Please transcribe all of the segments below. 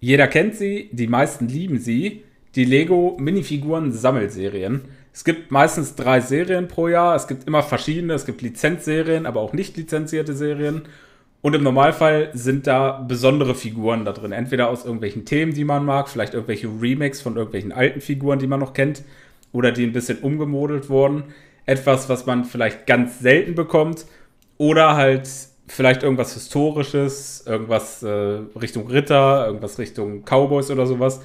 Jeder kennt sie, die meisten lieben sie. Die Lego Minifiguren Sammelserien. Es gibt meistens drei Serien pro Jahr. Es gibt immer verschiedene. Es gibt Lizenzserien, aber auch nicht lizenzierte Serien. Und im Normalfall sind da besondere Figuren da drin. Entweder aus irgendwelchen Themen, die man mag, vielleicht irgendwelche Remakes von irgendwelchen alten Figuren, die man noch kennt, oder die ein bisschen umgemodelt wurden. Etwas, was man vielleicht ganz selten bekommt. Oder halt vielleicht irgendwas Historisches, irgendwas äh, Richtung Ritter, irgendwas Richtung Cowboys oder sowas.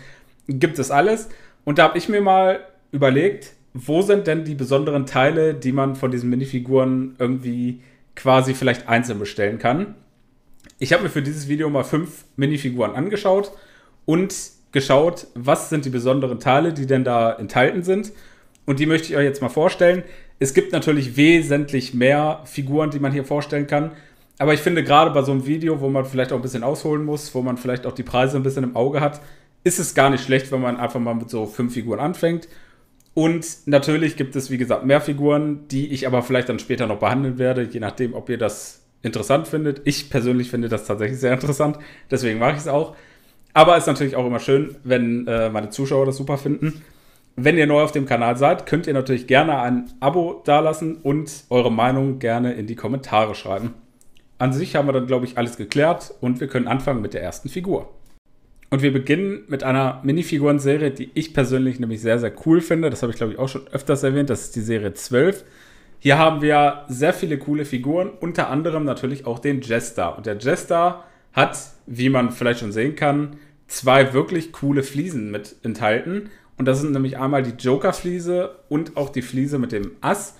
Gibt es alles. Und da habe ich mir mal überlegt, wo sind denn die besonderen Teile, die man von diesen Minifiguren irgendwie quasi vielleicht einzeln bestellen kann? Ich habe mir für dieses Video mal fünf Minifiguren angeschaut und geschaut, was sind die besonderen Teile, die denn da enthalten sind. Und die möchte ich euch jetzt mal vorstellen. Es gibt natürlich wesentlich mehr Figuren, die man hier vorstellen kann aber ich finde gerade bei so einem Video, wo man vielleicht auch ein bisschen ausholen muss, wo man vielleicht auch die Preise ein bisschen im Auge hat, ist es gar nicht schlecht, wenn man einfach mal mit so fünf Figuren anfängt. Und natürlich gibt es, wie gesagt, mehr Figuren, die ich aber vielleicht dann später noch behandeln werde, je nachdem, ob ihr das interessant findet. Ich persönlich finde das tatsächlich sehr interessant, deswegen mache ich es auch. Aber es ist natürlich auch immer schön, wenn äh, meine Zuschauer das super finden. Wenn ihr neu auf dem Kanal seid, könnt ihr natürlich gerne ein Abo dalassen und eure Meinung gerne in die Kommentare schreiben. An sich haben wir dann, glaube ich, alles geklärt und wir können anfangen mit der ersten Figur. Und wir beginnen mit einer Minifiguren-Serie, die ich persönlich nämlich sehr, sehr cool finde. Das habe ich, glaube ich, auch schon öfters erwähnt. Das ist die Serie 12. Hier haben wir sehr viele coole Figuren, unter anderem natürlich auch den Jester. Und der Jester hat, wie man vielleicht schon sehen kann, zwei wirklich coole Fliesen mit enthalten. Und das sind nämlich einmal die Joker-Fliese und auch die Fliese mit dem Ass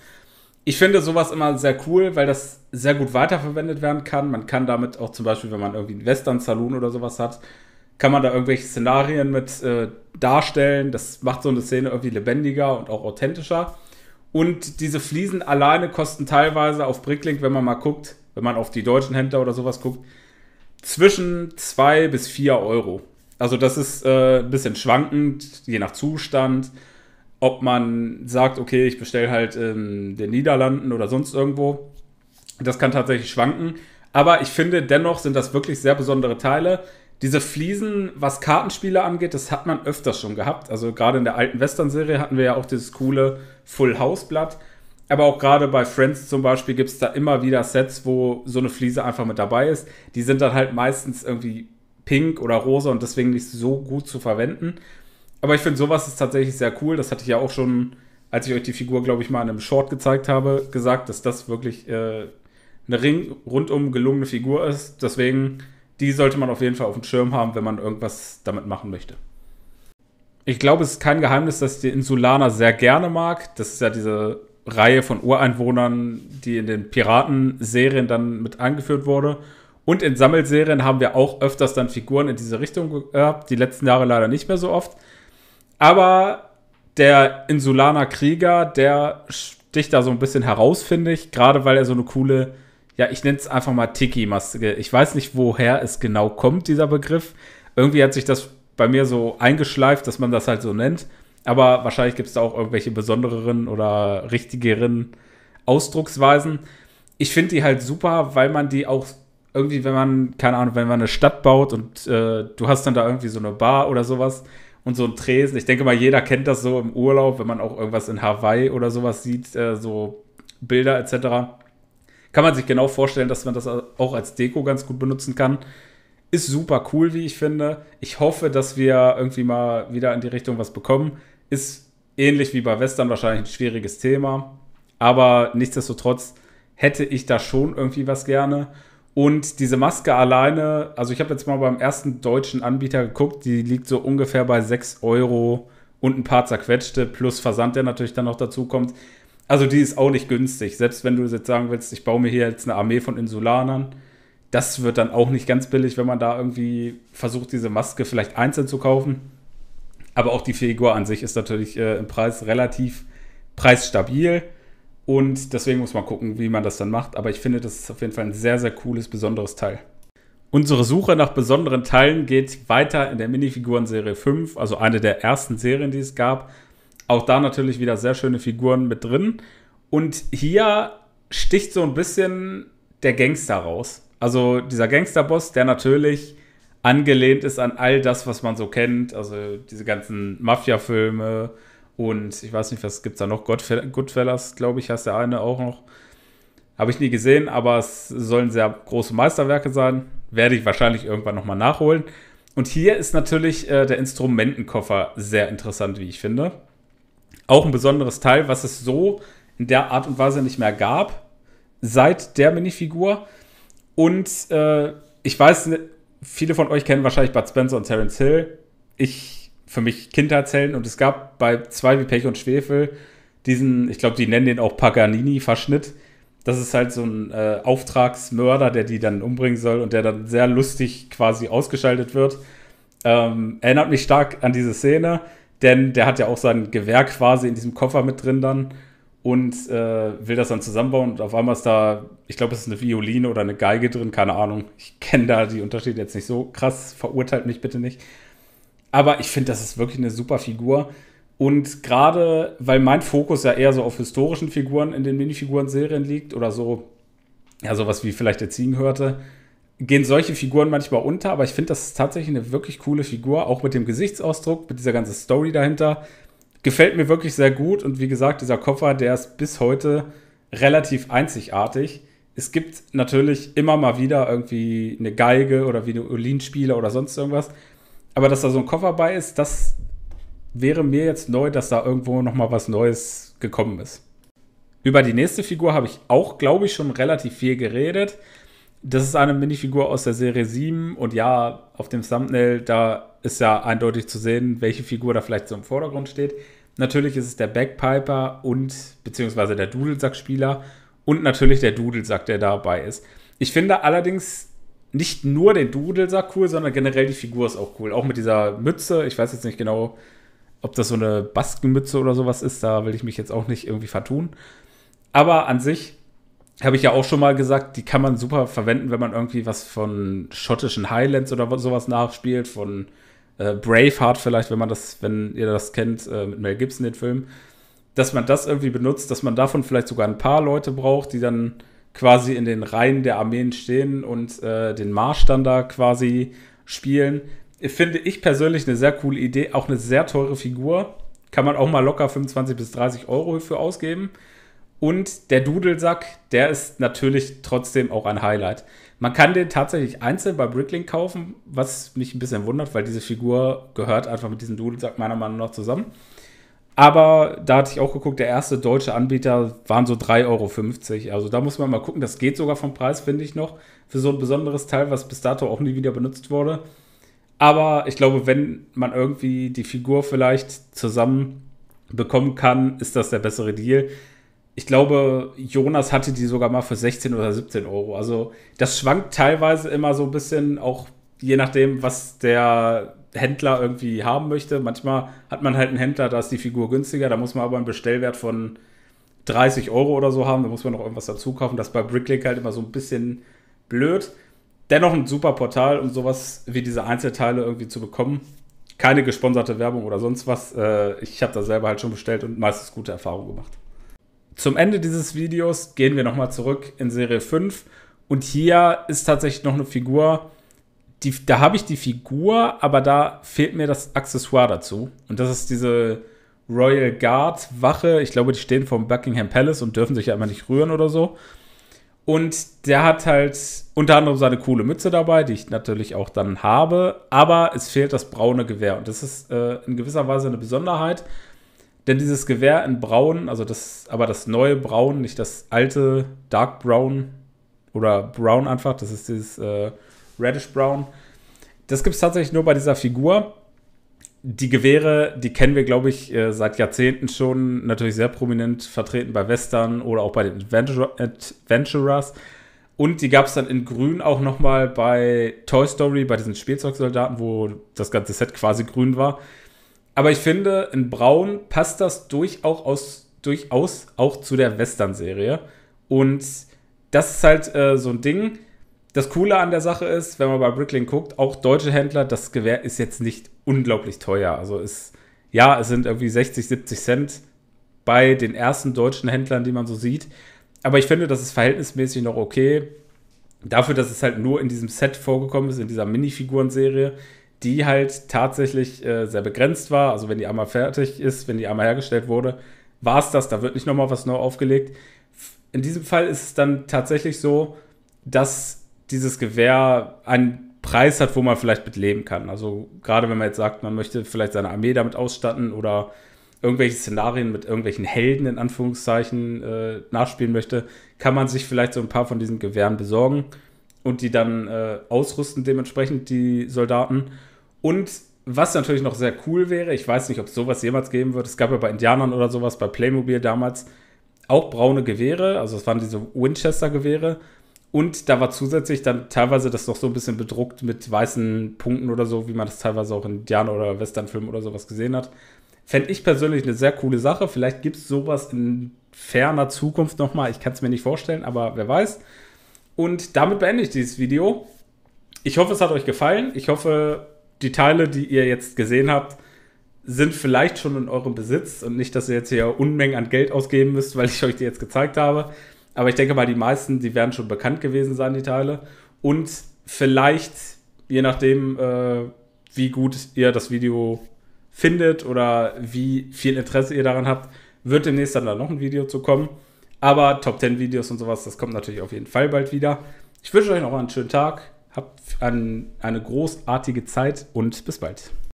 ich finde sowas immer sehr cool, weil das sehr gut weiterverwendet werden kann. Man kann damit auch zum Beispiel, wenn man irgendwie einen Western-Saloon oder sowas hat, kann man da irgendwelche Szenarien mit äh, darstellen. Das macht so eine Szene irgendwie lebendiger und auch authentischer. Und diese Fliesen alleine kosten teilweise auf Bricklink, wenn man mal guckt, wenn man auf die deutschen Händler oder sowas guckt, zwischen 2 bis 4 Euro. Also das ist äh, ein bisschen schwankend, je nach Zustand ob man sagt, okay, ich bestelle halt in ähm, den Niederlanden oder sonst irgendwo. Das kann tatsächlich schwanken. Aber ich finde, dennoch sind das wirklich sehr besondere Teile. Diese Fliesen, was Kartenspiele angeht, das hat man öfters schon gehabt. Also gerade in der alten Western-Serie hatten wir ja auch dieses coole Full House-Blatt. Aber auch gerade bei Friends zum Beispiel gibt es da immer wieder Sets, wo so eine Fliese einfach mit dabei ist. Die sind dann halt meistens irgendwie pink oder rosa und deswegen nicht so gut zu verwenden. Aber ich finde, sowas ist tatsächlich sehr cool. Das hatte ich ja auch schon, als ich euch die Figur, glaube ich, mal in einem Short gezeigt habe, gesagt, dass das wirklich äh, eine Ring rundum gelungene Figur ist. Deswegen, die sollte man auf jeden Fall auf dem Schirm haben, wenn man irgendwas damit machen möchte. Ich glaube, es ist kein Geheimnis, dass ich die Insulaner sehr gerne mag. Das ist ja diese Reihe von Ureinwohnern, die in den Piraten-Serien dann mit angeführt wurde. Und in Sammelserien haben wir auch öfters dann Figuren in diese Richtung gehabt, die letzten Jahre leider nicht mehr so oft. Aber der Insulaner Krieger, der sticht da so ein bisschen heraus, finde ich, gerade weil er so eine coole, ja, ich nenne es einfach mal Tiki-Maske. Ich weiß nicht, woher es genau kommt, dieser Begriff. Irgendwie hat sich das bei mir so eingeschleift, dass man das halt so nennt. Aber wahrscheinlich gibt es da auch irgendwelche besondereren oder richtigeren Ausdrucksweisen. Ich finde die halt super, weil man die auch irgendwie, wenn man, keine Ahnung, wenn man eine Stadt baut und äh, du hast dann da irgendwie so eine Bar oder sowas, und so ein Tresen. Ich denke mal, jeder kennt das so im Urlaub, wenn man auch irgendwas in Hawaii oder sowas sieht, äh, so Bilder etc. Kann man sich genau vorstellen, dass man das auch als Deko ganz gut benutzen kann. Ist super cool, wie ich finde. Ich hoffe, dass wir irgendwie mal wieder in die Richtung was bekommen. Ist ähnlich wie bei Western wahrscheinlich ein schwieriges Thema. Aber nichtsdestotrotz hätte ich da schon irgendwie was gerne. Und diese Maske alleine, also ich habe jetzt mal beim ersten deutschen Anbieter geguckt, die liegt so ungefähr bei 6 Euro und ein paar zerquetschte, plus Versand, der natürlich dann noch dazu kommt. Also die ist auch nicht günstig. Selbst wenn du jetzt sagen willst, ich baue mir hier jetzt eine Armee von Insulanern, das wird dann auch nicht ganz billig, wenn man da irgendwie versucht, diese Maske vielleicht einzeln zu kaufen. Aber auch die Figur an sich ist natürlich äh, im Preis relativ preisstabil. Und deswegen muss man gucken, wie man das dann macht. Aber ich finde, das ist auf jeden Fall ein sehr, sehr cooles, besonderes Teil. Unsere Suche nach besonderen Teilen geht weiter in der Minifiguren-Serie 5, also eine der ersten Serien, die es gab. Auch da natürlich wieder sehr schöne Figuren mit drin. Und hier sticht so ein bisschen der Gangster raus. Also dieser Gangsterboss, der natürlich angelehnt ist an all das, was man so kennt. Also diese ganzen Mafia-Filme, und ich weiß nicht, was gibt es da noch? Goodfellas, glaube ich, heißt der eine auch noch. Habe ich nie gesehen, aber es sollen sehr große Meisterwerke sein. Werde ich wahrscheinlich irgendwann nochmal nachholen. Und hier ist natürlich äh, der Instrumentenkoffer sehr interessant, wie ich finde. Auch ein besonderes Teil, was es so in der Art und Weise nicht mehr gab, seit der Minifigur. Und äh, ich weiß, ne, viele von euch kennen wahrscheinlich Bud Spencer und Terence Hill. Ich für mich Kinderzellen und es gab bei zwei wie Pech und Schwefel diesen, ich glaube, die nennen den auch Paganini-Verschnitt. Das ist halt so ein äh, Auftragsmörder, der die dann umbringen soll und der dann sehr lustig quasi ausgeschaltet wird. Ähm, erinnert mich stark an diese Szene, denn der hat ja auch sein Gewehr quasi in diesem Koffer mit drin dann und äh, will das dann zusammenbauen und auf einmal ist da, ich glaube, es ist eine Violine oder eine Geige drin, keine Ahnung. Ich kenne da die Unterschiede jetzt nicht so krass, verurteilt mich bitte nicht. Aber ich finde, das ist wirklich eine super Figur. Und gerade, weil mein Fokus ja eher so auf historischen Figuren in den Minifiguren-Serien liegt oder so, ja, sowas wie vielleicht der Ziegenhörte, gehen solche Figuren manchmal unter, aber ich finde, das ist tatsächlich eine wirklich coole Figur, auch mit dem Gesichtsausdruck, mit dieser ganzen Story dahinter. Gefällt mir wirklich sehr gut und wie gesagt, dieser Koffer, der ist bis heute relativ einzigartig. Es gibt natürlich immer mal wieder irgendwie eine Geige oder Violinspieler oder sonst irgendwas, aber dass da so ein Koffer bei ist, das wäre mir jetzt neu, dass da irgendwo nochmal was Neues gekommen ist. Über die nächste Figur habe ich auch, glaube ich, schon relativ viel geredet. Das ist eine Minifigur aus der Serie 7 und ja, auf dem Thumbnail, da ist ja eindeutig zu sehen, welche Figur da vielleicht so im Vordergrund steht. Natürlich ist es der Backpiper und beziehungsweise der Dudelsackspieler und natürlich der Dudelsack, der dabei ist. Ich finde allerdings, nicht nur den Doodle sah cool, sondern generell die Figur ist auch cool. Auch mit dieser Mütze. Ich weiß jetzt nicht genau, ob das so eine Baskenmütze oder sowas ist. Da will ich mich jetzt auch nicht irgendwie vertun. Aber an sich habe ich ja auch schon mal gesagt, die kann man super verwenden, wenn man irgendwie was von schottischen Highlands oder sowas nachspielt, von äh, Braveheart vielleicht, wenn man das, wenn ihr das kennt, äh, mit Mel Gibson den Film, dass man das irgendwie benutzt, dass man davon vielleicht sogar ein paar Leute braucht, die dann quasi in den Reihen der Armeen stehen und äh, den Marsch dann da quasi spielen. Finde ich persönlich eine sehr coole Idee, auch eine sehr teure Figur. Kann man auch mal locker 25 bis 30 Euro für ausgeben. Und der Dudelsack, der ist natürlich trotzdem auch ein Highlight. Man kann den tatsächlich einzeln bei Bricklink kaufen, was mich ein bisschen wundert, weil diese Figur gehört einfach mit diesem Dudelsack meiner Meinung nach zusammen. Aber da hatte ich auch geguckt, der erste deutsche Anbieter waren so 3,50 Euro. Also da muss man mal gucken, das geht sogar vom Preis, finde ich noch, für so ein besonderes Teil, was bis dato auch nie wieder benutzt wurde. Aber ich glaube, wenn man irgendwie die Figur vielleicht zusammen bekommen kann, ist das der bessere Deal. Ich glaube, Jonas hatte die sogar mal für 16 oder 17 Euro. Also das schwankt teilweise immer so ein bisschen, auch je nachdem, was der Händler irgendwie haben möchte. Manchmal hat man halt einen Händler, da ist die Figur günstiger, da muss man aber einen Bestellwert von 30 Euro oder so haben, da muss man noch irgendwas dazu kaufen. Das ist bei Bricklink halt immer so ein bisschen blöd. Dennoch ein super Portal, um sowas wie diese Einzelteile irgendwie zu bekommen. Keine gesponserte Werbung oder sonst was. Äh, ich habe da selber halt schon bestellt und meistens gute Erfahrungen gemacht. Zum Ende dieses Videos gehen wir nochmal zurück in Serie 5 und hier ist tatsächlich noch eine Figur, die, da habe ich die Figur, aber da fehlt mir das Accessoire dazu. Und das ist diese Royal Guard Wache. Ich glaube, die stehen vor dem Buckingham Palace und dürfen sich ja immer nicht rühren oder so. Und der hat halt unter anderem seine coole Mütze dabei, die ich natürlich auch dann habe. Aber es fehlt das braune Gewehr. Und das ist äh, in gewisser Weise eine Besonderheit. Denn dieses Gewehr in Braun, also das, aber das neue Braun, nicht das alte Dark Brown oder Brown einfach, das ist dieses äh, Reddish Brown. Das gibt es tatsächlich nur bei dieser Figur. Die Gewehre, die kennen wir, glaube ich, äh, seit Jahrzehnten schon. Natürlich sehr prominent vertreten bei Western oder auch bei den Adventurers. Und die gab es dann in grün auch nochmal bei Toy Story, bei diesen Spielzeugsoldaten, wo das ganze Set quasi grün war. Aber ich finde, in braun passt das durchaus, durchaus auch zu der Western-Serie. Und das ist halt äh, so ein Ding. Das Coole an der Sache ist, wenn man bei Bricklink guckt, auch deutsche Händler, das Gewehr ist jetzt nicht unglaublich teuer. Also ist, ja, es sind irgendwie 60, 70 Cent bei den ersten deutschen Händlern, die man so sieht. Aber ich finde, das ist verhältnismäßig noch okay. Dafür, dass es halt nur in diesem Set vorgekommen ist, in dieser Minifiguren-Serie, die halt tatsächlich äh, sehr begrenzt war. Also wenn die einmal fertig ist, wenn die einmal hergestellt wurde, war es das. Da wird nicht nochmal was neu aufgelegt. In diesem Fall ist es dann tatsächlich so, dass dieses Gewehr einen Preis hat, wo man vielleicht mit leben kann. Also gerade wenn man jetzt sagt, man möchte vielleicht seine Armee damit ausstatten oder irgendwelche Szenarien mit irgendwelchen Helden in Anführungszeichen äh, nachspielen möchte, kann man sich vielleicht so ein paar von diesen Gewehren besorgen und die dann äh, ausrüsten dementsprechend die Soldaten. Und was natürlich noch sehr cool wäre, ich weiß nicht, ob es sowas jemals geben wird, es gab ja bei Indianern oder sowas, bei Playmobil damals, auch braune Gewehre, also es waren diese Winchester-Gewehre, und da war zusätzlich dann teilweise das noch so ein bisschen bedruckt mit weißen Punkten oder so, wie man das teilweise auch in Indianer- oder Westernfilmen oder sowas gesehen hat. Fände ich persönlich eine sehr coole Sache. Vielleicht gibt es sowas in ferner Zukunft nochmal. Ich kann es mir nicht vorstellen, aber wer weiß. Und damit beende ich dieses Video. Ich hoffe, es hat euch gefallen. Ich hoffe, die Teile, die ihr jetzt gesehen habt, sind vielleicht schon in eurem Besitz und nicht, dass ihr jetzt hier Unmengen an Geld ausgeben müsst, weil ich euch die jetzt gezeigt habe. Aber ich denke mal, die meisten, die werden schon bekannt gewesen sein, die Teile. Und vielleicht, je nachdem, äh, wie gut ihr das Video findet oder wie viel Interesse ihr daran habt, wird demnächst dann da noch ein Video zu kommen. Aber Top 10 Videos und sowas, das kommt natürlich auf jeden Fall bald wieder. Ich wünsche euch noch einen schönen Tag, habt eine großartige Zeit und bis bald.